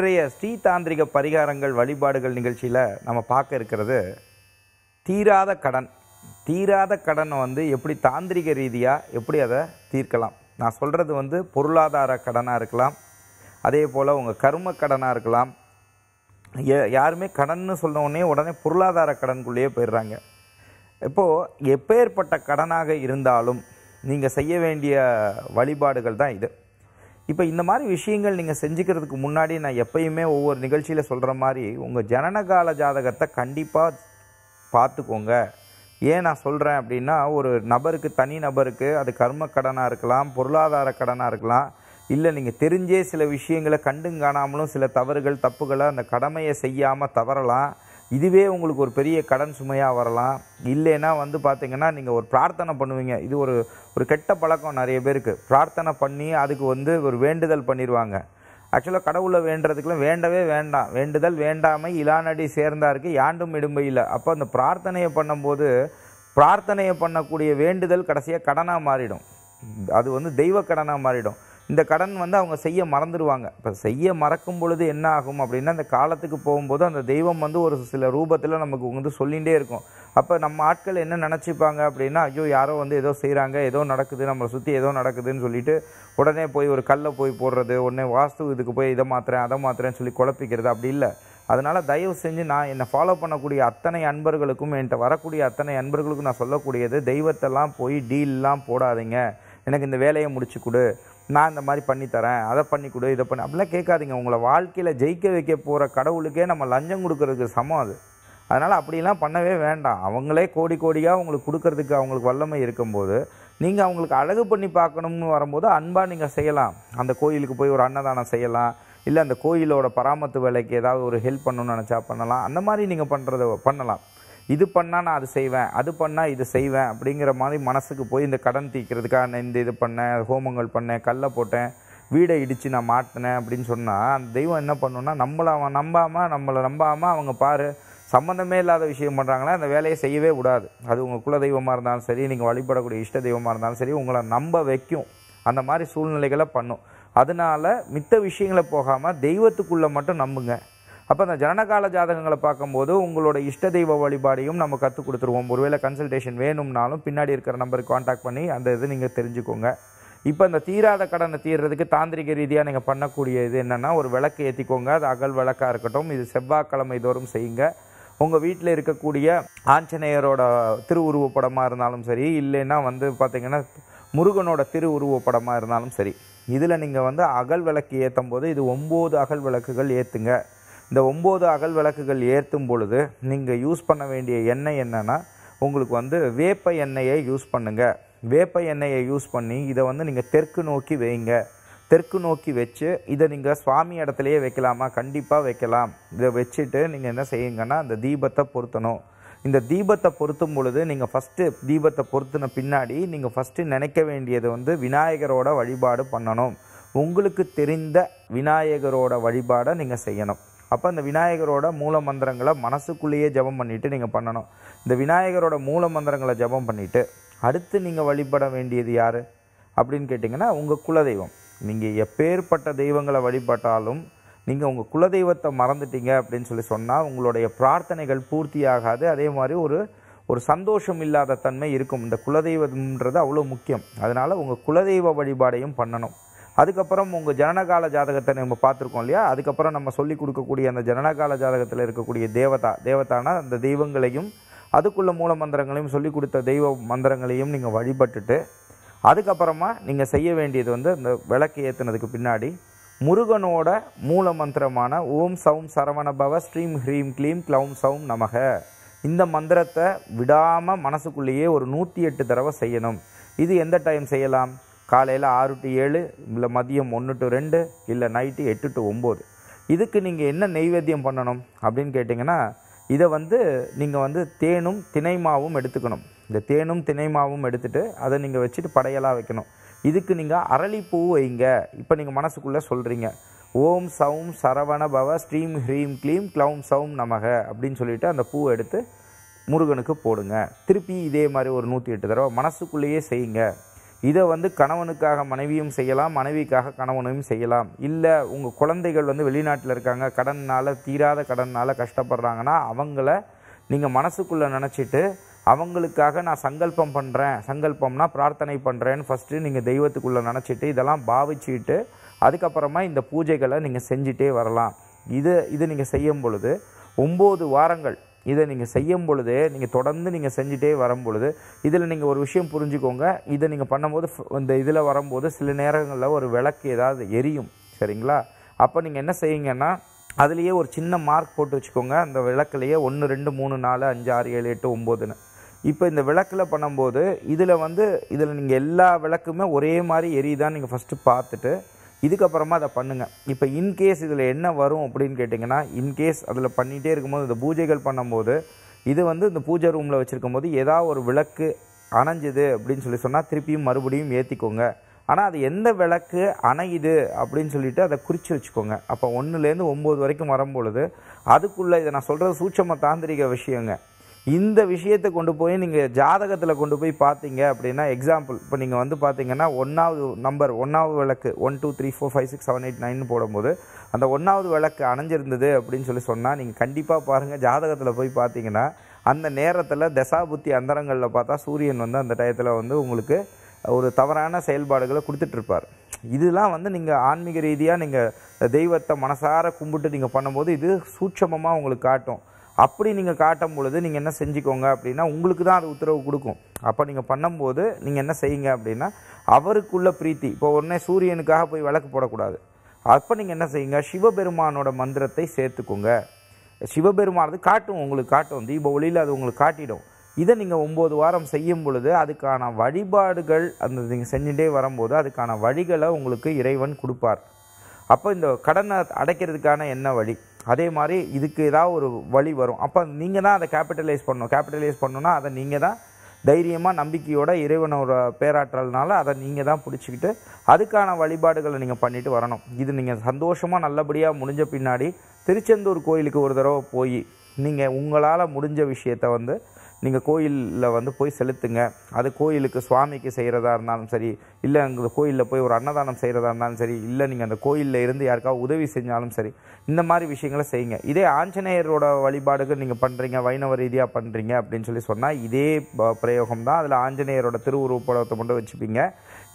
இன்றைய ஸ்ரீ தாந்திரிக பரிகாரங்கள் வழிபாடுகள் நிகழ்ச்சியில் நம்ம பார்க்க இருக்கிறது தீராத கடன் தீராத கடனை வந்து எப்படி தாந்திரிக ரீதியாக எப்படி அதை தீர்க்கலாம் நான் சொல்கிறது வந்து பொருளாதார கடனாக இருக்கலாம் அதே போல் உங்கள் கரும கடனாக இருக்கலாம் யாருமே கடன்னு சொன்னோடனே உடனே பொருளாதார கடனுக்குள்ளேயே போயிடுறாங்க இப்போது எப்பேற்பட்ட கடனாக இருந்தாலும் நீங்கள் செய்ய வேண்டிய வழிபாடுகள் தான் இது இப்போ இந்த மாதிரி விஷயங்கள் நீங்கள் செஞ்சுக்கிறதுக்கு முன்னாடி நான் எப்பயுமே ஒவ்வொரு நிகழ்ச்சியில் சொல்கிற மாதிரி உங்கள் ஜனனகால ஜாதகத்தை கண்டிப்பாக பார்த்துக்கோங்க ஏன் நான் சொல்கிறேன் அப்படின்னா ஒரு நபருக்கு தனி நபருக்கு அது கர்ம கடனாக இருக்கலாம் பொருளாதார கடனாக இருக்கலாம் இல்லை நீங்கள் தெரிஞ்சே சில விஷயங்களை கண்டுங்காணாமலும் சில தவறுகள் தப்புகளை அந்த கடமையை செய்யாமல் தவறலாம் இதுவே உங்களுக்கு ஒரு பெரிய கடன் சுமையாக வரலாம் இல்லைன்னா வந்து பார்த்திங்கன்னா நீங்கள் ஒரு பிரார்த்தனை பண்ணுவீங்க இது ஒரு ஒரு கெட்ட பழக்கம் நிறைய பேருக்கு பிரார்த்தனை பண்ணி அதுக்கு வந்து ஒரு வேண்டுதல் பண்ணிடுவாங்க ஆக்சுவலாக கடவுளை வேண்டுறதுக்குலாம் வேண்டவே வேண்டாம் வேண்டுதல் வேண்டாமை இலானடி சேர்ந்தாருக்கு யாண்டும் இடும்பை இல்லை அப்போ அந்த பிரார்த்தனையை பண்ணும்போது பிரார்த்தனையை பண்ணக்கூடிய வேண்டுதல் கடைசியாக கடனாக மாறிடும் அது வந்து தெய்வ கடனாக மாறிடும் இந்த கடன் வந்து அவங்க செய்ய மறந்துடுவாங்க இப்போ செய்ய மறக்கும் பொழுது என்ன ஆகும் அப்படின்னா அந்த காலத்துக்கு போகும்போது அந்த தெய்வம் வந்து ஒரு சில ரூபத்தில் நமக்கு வந்து சொல்லிகிட்டே இருக்கும் அப்போ நம்ம ஆட்கள் என்ன நினச்சிப்பாங்க அப்படின்னா ஐயோ யாரோ வந்து ஏதோ செய்கிறாங்க ஏதோ நடக்குது நம்மளை சுற்றி ஏதோ நடக்குதுன்னு சொல்லிட்டு உடனே போய் ஒரு கல்லை போய் போடுறது உடனே வாஸ்து இதுக்கு போய் இதை மாத்திரேன் அதை மாத்திரேன்னு சொல்லி குழப்பிக்கிறது அப்படி இல்லை அதனால் தயவு செஞ்சு நான் என்னை ஃபாலோ பண்ணக்கூடிய அத்தனை அன்பர்களுக்கும் என்கிட்ட வரக்கூடிய அத்தனை அன்பர்களுக்கும் நான் சொல்லக்கூடியது தெய்வத்தெல்லாம் போய் டீல்லாம் போடாதீங்க எனக்கு இந்த வேலையை முடிச்சு கொடு நான் இந்த மாதிரி பண்ணித்தரேன் அதை பண்ணி கொடு இதை பண்ணி அப்படிலாம் கேட்காதீங்க உங்களை வாழ்க்கையில் ஜெயிக்க வைக்க போகிற கடவுளுக்கே நம்ம லஞ்சம் கொடுக்கறதுக்கு சமம் அது அதனால் அப்படிலாம் பண்ணவே வேண்டாம் அவங்களே கோடி கோடியாக உங்களுக்கு கொடுக்கறதுக்கு அவங்களுக்கு வல்லமை இருக்கும்போது நீங்கள் அவங்களுக்கு அழகு பண்ணி பார்க்கணும்னு வரும்போது அன்பாக நீங்கள் செய்யலாம் அந்த கோயிலுக்கு போய் ஒரு அன்னதானம் செய்யலாம் இல்லை அந்த கோயிலோட பராமத்து வேலைக்கு ஏதாவது ஒரு ஹெல்ப் பண்ணணும்னு நினச்சா பண்ணலாம் அந்த மாதிரி நீங்கள் பண்ணுறத பண்ணலாம் இது பண்ணால் நான் அது செய்வேன் அது பண்ணால் இது செய்வேன் அப்படிங்கிற மாதிரி மனசுக்கு போய் இந்த கடன் தீக்கிறதுக்காக நான் இந்த இது பண்ணேன் ஹோமங்கள் பண்ணேன் கல்லை போட்டேன் வீடை இடித்து நான் மாட்டினேன் அப்படின்னு சொன்னால் அந்த தெய்வம் என்ன பண்ணுன்னா நம்மளை அவன் நம்பாமல் நம்மளை நம்பாமல் அவங்க பாரு சம்மந்தமே இல்லாத விஷயம் பண்ணுறாங்கன்னா அந்த வேலையை செய்யவே கூடாது அது உங்கள் குல தெய்வமாக இருந்தாலும் சரி நீங்கள் வழிபடக்கூடிய இஷ்ட தெய்வமாக இருந்தாலும் சரி உங்களை நம்ப வைக்கும் அந்த மாதிரி சூழ்நிலைகளை பண்ணும் அதனால் மித்த விஷயங்களை போகாமல் தெய்வத்துக்குள்ளே மட்டும் நம்புங்க அப்போ அந்த ஜனனகால ஜாதகங்களை பார்க்கும்போது உங்களோட இஷ்ட தெய்வ வழிபாடையும் நம்ம கற்றுக் கொடுத்துருவோம் ஒருவேளை கன்சல்டேஷன் வேணும்னாலும் பின்னாடி இருக்கிற நம்பருக்கு காண்டாக்ட் பண்ணி அந்த இது நீங்கள் தெரிஞ்சுக்கோங்க இப்போ இந்த தீராத கடனை தீர்றதுக்கு தாந்திரிக ரீதியாக நீங்கள் பண்ணக்கூடிய இது என்னென்னா ஒரு விளக்கு ஏற்றிக்கோங்க அது அகல் விளக்காக இருக்கட்டும் இது செவ்வாய்க்கிழமை தோறும் செய்யுங்க உங்கள் வீட்டில் இருக்கக்கூடிய ஆஞ்சநேயரோட திருவுருவப்படமாக இருந்தாலும் சரி இல்லைன்னா வந்து பார்த்திங்கன்னா முருகனோட திருவுருவப்படமாக இருந்தாலும் சரி இதில் நீங்கள் வந்து அகல் விளக்கு ஏற்றும் போது இது ஒம்பது அகல் விளக்குகள் ஏற்றுங்க இந்த ஒம்பது அகல் விளக்குகள் ஏற்றும் பொழுது நீங்கள் யூஸ் பண்ண வேண்டிய எண்ணெய் என்னென்னா உங்களுக்கு வந்து வேப்ப எண்ணெயை யூஸ் பண்ணுங்கள் வேப்ப எண்ணெயை யூஸ் பண்ணி இதை வந்து நீங்கள் தெற்கு நோக்கி வைங்க தெற்கு நோக்கி வச்சு இதை நீங்கள் சுவாமி இடத்துலையே வைக்கலாமா கண்டிப்பாக வைக்கலாம் இதை வச்சுட்டு நீங்கள் என்ன செய்யுங்கன்னா அந்த தீபத்தை பொருத்தணும் இந்த தீபத்தை பொருத்தும் பொழுது நீங்கள் ஃபஸ்ட்டு தீபத்தை பொருத்தின பின்னாடி நீங்கள் ஃபஸ்ட்டு நினைக்க வேண்டியது வந்து விநாயகரோட வழிபாடு பண்ணணும் உங்களுக்கு தெரிந்த விநாயகரோட வழிபாடை நீங்கள் செய்யணும் அப்போ அந்த விநாயகரோட மூல மந்திரங்களை மனசுக்குள்ளேயே ஜபம் பண்ணிவிட்டு நீங்கள் பண்ணணும் இந்த விநாயகரோட மூல மந்திரங்களை ஜபம் பண்ணிவிட்டு அடுத்து நீங்கள் வழிபட வேண்டியது யார் அப்படின்னு கேட்டிங்கன்னா உங்கள் குலதெய்வம் நீங்கள் எப்பேற்பட்ட தெய்வங்களை வழிபட்டாலும் நீங்கள் உங்கள் குலதெய்வத்தை மறந்துட்டீங்க அப்படின்னு சொல்லி சொன்னால் உங்களுடைய பிரார்த்தனைகள் பூர்த்தியாகாது அதே மாதிரி ஒரு ஒரு சந்தோஷம் இல்லாத தன்மை இருக்கும் இந்த குலதெய்வம்ன்றது அவ்வளோ முக்கியம் அதனால் உங்கள் குலதெய்வ வழிபாடையும் பண்ணணும் அதுக்கப்புறம் உங்கள் ஜனனகால ஜாதகத்தை நம்ம பார்த்துருக்கோம் இல்லையா அதுக்கப்புறம் நம்ம சொல்லிக் கொடுக்கக்கூடிய அந்த ஜனனகால ஜாதகத்தில் இருக்கக்கூடிய தேவதா தேவதானா அந்த தெய்வங்களையும் அதுக்குள்ள மூல மந்திரங்களையும் சொல்லி கொடுத்த தெய்வ மந்திரங்களையும் நீங்கள் வழிபட்டுட்டு அதுக்கப்புறமா நீங்கள் செய்ய வேண்டியது வந்து அந்த விளக்கு ஏற்றுனதுக்கு பின்னாடி முருகனோட மூல மந்திரமான ஓம் சவும் சரவணபவ ஸ்ரீம் ஹ்ரீம் க்ளீம் க்ளௌம் சவும் நமக இந்த மந்திரத்தை விடாமல் மனசுக்குள்ளேயே ஒரு நூற்றி எட்டு தடவை செய்யணும் இது எந்த டைம் செய்யலாம் காலையில் ஆறு டு ஏழு இல்லை மதியம் ஒன்று டு ரெண்டு இல்லை நைட்டு எட்டு டு ஒம்பது இதுக்கு நீங்கள் என்ன நெய்வேத்தியம் பண்ணணும் அப்படின்னு கேட்டிங்கன்னா இதை வந்து நீங்கள் வந்து தேனும் திணைமாவும் எடுத்துக்கணும் இந்த தேனும் தினைமாவும் எடுத்துகிட்டு அதை நீங்கள் வச்சுட்டு படையலாக வைக்கணும் இதுக்கு நீங்கள் அரளிப்பூ வைங்க இப்போ நீங்கள் மனசுக்குள்ளே சொல்கிறீங்க ஓம் சவும் சரவண பவ ஸ்ரீம் ஹ்ரீம் க்ளீம் க்ளவும் சவும் நமக அப்படின்னு சொல்லிட்டு அந்த பூவை எடுத்து முருகனுக்கு போடுங்க திருப்பி இதே மாதிரி ஒரு நூற்றி எட்டு தடவை மனசுக்குள்ளேயே செய்யுங்க இதை வந்து கணவனுக்காக மனைவியும் செய்யலாம் மனைவிக்காக கணவனும் செய்யலாம் இல்லை உங்கள் குழந்தைகள் வந்து வெளிநாட்டில் இருக்காங்க கடனால் தீராத கடனால் கஷ்டப்படுறாங்கன்னா அவங்கள நீங்கள் மனசுக்குள்ளே நினச்சிட்டு அவங்களுக்காக நான் சங்கல்பம் பண்ணுறேன் சங்கல்பம்னா பிரார்த்தனை பண்ணுறேன்னு ஃபஸ்ட்டு நீங்கள் தெய்வத்துக்குள்ளே நினச்சிட்டு இதெல்லாம் பாவிச்சுட்டு அதுக்கப்புறமா இந்த பூஜைகளை நீங்கள் செஞ்சிட்டே வரலாம் இது இது நீங்கள் செய்யும் பொழுது ஒம்பது வாரங்கள் இதை நீங்கள் செய்யும் பொழுது நீங்கள் தொடர்ந்து நீங்கள் செஞ்சுட்டே வரும் பொழுது இதில் நீங்கள் ஒரு விஷயம் புரிஞ்சுக்கோங்க இதை நீங்கள் பண்ணும்போது இந்த இதில் வரும்போது சில நேரங்களில் ஒரு விளக்கு ஏதாவது எரியும் சரிங்களா அப்போ நீங்கள் என்ன செய்யுங்கன்னா அதுலேயே ஒரு சின்ன மார்க் போட்டு வச்சுக்கோங்க அந்த விளக்குலையே ஒன்று ரெண்டு மூணு நாலு அஞ்சு ஆறு ஏழு எட்டு ஒம்போதுன்னு இப்போ இந்த விளக்கில் பண்ணும்போது இதில் வந்து இதில் நீங்கள் எல்லா விளக்குமே ஒரே மாதிரி எரியுதான்னு நீங்கள் ஃபஸ்ட்டு பார்த்துட்டு இதுக்கப்புறமா அதை பண்ணுங்கள் இப்போ இன்கேஸ் இதில் என்ன வரும் அப்படின்னு கேட்டிங்கன்னா இன்கேஸ் அதில் பண்ணிகிட்டே இருக்கும்போது இந்த பூஜைகள் பண்ணும்போது இது வந்து இந்த பூஜை ரூமில் வச்சுருக்கும் போது ஏதாவது ஒரு விளக்கு அணைஞ்சுது அப்படின்னு சொல்லி சொன்னால் திருப்பியும் மறுபடியும் ஏற்றிக்கோங்க ஆனால் அது எந்த விளக்கு அணையுது அப்படின்னு சொல்லிட்டு அதை குறித்து வச்சுக்கோங்க அப்போ ஒன்றுலேருந்து ஒம்பது வரைக்கும் வரும்பொழுது அதுக்குள்ளே இதை நான் சொல்கிறது சூட்சம தாந்திரிக விஷயங்க இந்த விஷயத்தை கொண்டு போய் நீங்கள் ஜாதகத்தில் கொண்டு போய் பார்த்தீங்க அப்படின்னா எக்ஸாம்பிள் இப்போ நீங்கள் வந்து பார்த்தீங்கன்னா ஒன்றாவது நம்பர் ஒன்றாவது விளக்கு one two three four five six seven eight nine போடும்போது அந்த ஒன்றாவது விளக்கு அணைஞ்சிருந்தது அப்படின்னு சொல்லி சொன்னால் நீங்கள் கண்டிப்பாக பாருங்கள் ஜாதகத்தில் போய் பார்த்தீங்கன்னா அந்த நேரத்தில் தசாபுத்தி அந்தரங்களில் பார்த்தா சூரியன் வந்து அந்த டயத்தில் வந்து உங்களுக்கு ஒரு தவறான செயல்பாடுகளை கொடுத்துட்ருப்பார் இதெல்லாம் வந்து நீங்கள் ஆன்மீக ரீதியாக நீங்கள் தெய்வத்தை மனசார கும்பிட்டு நீங்கள் பண்ணும்போது இது சூட்சமமாக உங்களுக்கு காட்டும் அப்படி நீங்கள் காட்டும் பொழுது நீங்கள் என்ன செஞ்சுக்கோங்க அப்படின்னா உங்களுக்கு தான் அது உத்தரவு கொடுக்கும் அப்போ நீங்கள் பண்ணும்போது நீங்கள் என்ன செய்யுங்க அப்படின்னா அவருக்குள்ள பிரீத்தி இப்போ உடனே சூரியனுக்காக போய் விளக்கு போடக்கூடாது அப்போ நீங்கள் என்ன செய்யுங்க சிவபெருமானோட மந்திரத்தை சேர்த்துக்கோங்க சிவபெருமானது காட்டும் உங்களுக்கு காட்டும் தீப ஒளியில் அது உங்களுக்கு காட்டிடும் இதை நீங்கள் ஒம்பது வாரம் செய்யும் பொழுது அதுக்கான வழிபாடுகள் அந்த நீங்கள் செஞ்சுட்டே வரும்போது அதுக்கான வழிகளை உங்களுக்கு இறைவன் கொடுப்பார் அப்போ இந்த கடனை அடைக்கிறதுக்கான என்ன வழி அதே மாதிரி இதுக்கு ஏதாவது ஒரு வழி வரும் அப்போ நீங்கள் தான் அதை கேபிட்டலைஸ் பண்ணணும் கேபிட்டலைஸ் பண்ணணும்னா அதை நீங்கள் தான் தைரியமாக நம்பிக்கையோட இறைவனோட பேராற்றல்னால அதை நீங்கள் தான் பிடிச்சிக்கிட்டு அதுக்கான வழிபாடுகளை நீங்கள் பண்ணிட்டு வரணும் இது நீங்கள் சந்தோஷமாக நல்லபடியாக முடிஞ்ச பின்னாடி திருச்செந்தூர் கோயிலுக்கு ஒரு தடவை போய் நீங்கள் உங்களால் முடிஞ்ச விஷயத்த வந்து நீங்கள் கோயிலில் வந்து போய் செலுத்துங்க அது கோயிலுக்கு சுவாமிக்கு செய்கிறதா இருந்தாலும் சரி இல்லை அந்த கோயிலில் போய் ஒரு அன்னதானம் செய்கிறதா இருந்தாலும் சரி இல்லை நீங்கள் அந்த கோயிலில் இருந்து யாருக்காவது உதவி செஞ்சாலும் சரி இந்த மாதிரி விஷயங்களை செய்யுங்க இதே ஆஞ்சநேயரோட வழிபாடுகள் நீங்கள் பண்ணுறீங்க வைணவ ரீதியாக பண்ணுறீங்க அப்படின்னு சொல்லி சொன்னால் இதே பிரயோகம் தான் அதில் ஆஞ்சநேயரோட திருவுருவப்படத்தை மட்டும் வச்சுப்பீங்க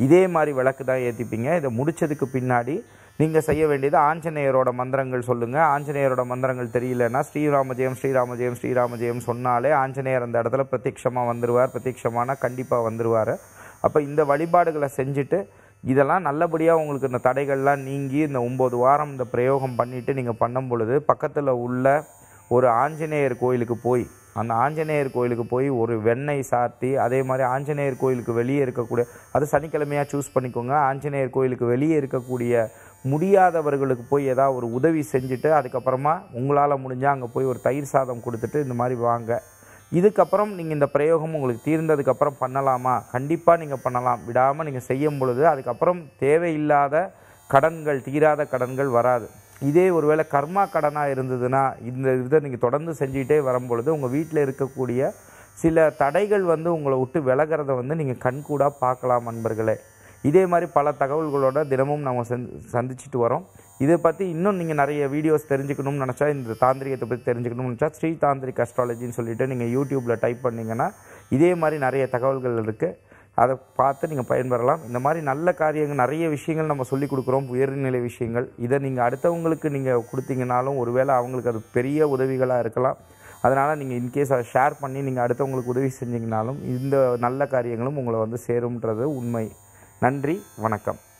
இதே மாதிரி விளக்கு தான் ஏற்றிப்பீங்க இதை முடித்ததுக்கு பின்னாடி நீங்கள் செய்ய வேண்டியது ஆஞ்சநேயரோட மந்திரங்கள் சொல்லுங்கள் ஆஞ்சநேயரோட மந்திரங்கள் தெரியலன்னா ஸ்ரீராம ஜெயம் ஸ்ரீராம ஜெயம் ஸ்ரீராம ஜெயம் சொன்னாலே ஆஞ்சநேயர் அந்த இடத்துல பிரத்யக்ஷமாக வந்துடுவார் பிரத்யக்ஷமானால் கண்டிப்பாக வந்துடுவார் அப்போ இந்த வழிபாடுகளை செஞ்சுட்டு இதெல்லாம் நல்லபடியாக உங்களுக்கு இந்த தடைகள்லாம் நீங்கி இந்த ஒம்பது வாரம் இந்த பிரயோகம் பண்ணிவிட்டு நீங்கள் பண்ணும் பொழுது பக்கத்தில் உள்ள ஒரு ஆஞ்சநேயர் கோயிலுக்கு போய் அந்த ஆஞ்சநேயர் கோயிலுக்கு போய் ஒரு வெண்ணெய் சாத்தி அதே மாதிரி ஆஞ்சநேயர் கோயிலுக்கு வெளியே இருக்கக்கூடிய அது சனிக்கிழமையாக சூஸ் பண்ணிக்கோங்க ஆஞ்சநேயர் கோயிலுக்கு வெளியே இருக்கக்கூடிய முடியாதவர்களுக்கு போய் ஏதாவது ஒரு உதவி செஞ்சுட்டு அதுக்கப்புறமா உங்களால் முடிஞ்சால் அங்கே போய் ஒரு தயிர் சாதம் கொடுத்துட்டு இந்த மாதிரி வாங்க இதுக்கப்புறம் நீங்கள் இந்த பிரயோகம் உங்களுக்கு தீர்ந்ததுக்கப்புறம் பண்ணலாமா கண்டிப்பாக நீங்கள் பண்ணலாம் விடாமல் நீங்கள் செய்யும் பொழுது அதுக்கப்புறம் தேவையில்லாத கடன்கள் தீராத கடன்கள் வராது இதே ஒருவேளை கர்மா கடனாக இருந்ததுன்னா இந்த இதை நீங்கள் தொடர்ந்து செஞ்சுக்கிட்டே வரும்பொழுது உங்கள் வீட்டில் இருக்கக்கூடிய சில தடைகள் வந்து உங்களை விட்டு விலகிறத வந்து நீங்கள் கண்கூடாக பார்க்கலாம் நண்பர்களே இதே மாதிரி பல தகவல்களோட தினமும் நம்ம சந்திச்சுட்டு வரோம் இதை பற்றி இன்னும் நீங்கள் நிறைய வீடியோஸ் தெரிஞ்சுக்கணும்னு நினச்சா இந்த தாந்திரிகத்தை பற்றி தெரிஞ்சுக்கணும்னு நினச்சா ஸ்ரீ தாந்திரிக் அஸ்ட்ராலஜின்னு சொல்லிவிட்டு நீங்கள் யூடியூப்பில் டைப் பண்ணிங்கன்னா இதே மாதிரி நிறைய தகவல்கள் இருக்குது அதை பார்த்து நீங்கள் பயன்பெறலாம் இந்த மாதிரி நல்ல காரியங்கள் நிறைய விஷயங்கள் நம்ம சொல்லிக் கொடுக்குறோம் உயர்நிலை விஷயங்கள் இதை நீங்கள் அடுத்தவங்களுக்கு நீங்கள் கொடுத்தீங்கனாலும் ஒருவேளை அவங்களுக்கு அது பெரிய உதவிகளாக இருக்கலாம் அதனால் நீங்கள் இன்கேஸ் அதை ஷேர் பண்ணி நீங்கள் அடுத்தவங்களுக்கு உதவி செஞ்சீங்கனாலும் இந்த நல்ல காரியங்களும் உங்களை வந்து சேரும்ன்றது உண்மை நன்றி வணக்கம்